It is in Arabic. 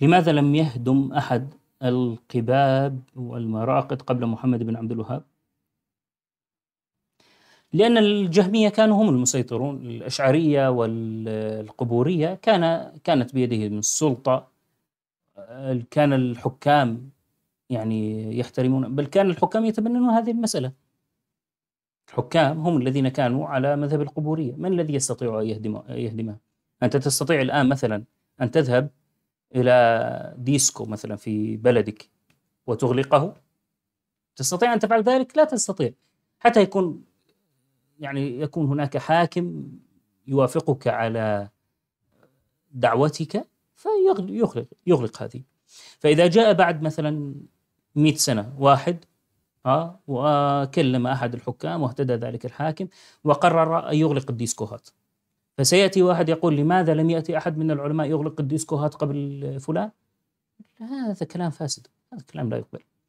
لماذا لم يهدم أحد القباب والمراقد قبل محمد بن عبد الوهاب لأن الجهمية كانوا هم المسيطرون الأشعرية والقبورية كان كانت بيدهم السلطة كان الحكام يعني يحترمون بل كان الحكام يتبنون هذه المسألة الحكام هم الذين كانوا على مذهب القبورية من الذي يستطيع أن يهدمه؟ أنت تستطيع الآن مثلا أن تذهب الى ديسكو مثلا في بلدك وتغلقه تستطيع ان تفعل ذلك لا تستطيع حتى يكون يعني يكون هناك حاكم يوافقك على دعوتك فيغلق يغلق هذه فاذا جاء بعد مثلا 100 سنه واحد ها آه، وكلم احد الحكام واهتدى ذلك الحاكم وقرر ان يغلق الديسكوهات فسياتي واحد يقول لماذا لم ياتي احد من العلماء يغلق الديسكوهات قبل فلان؟ هذا كلام فاسد، هذا كلام لا يقبل.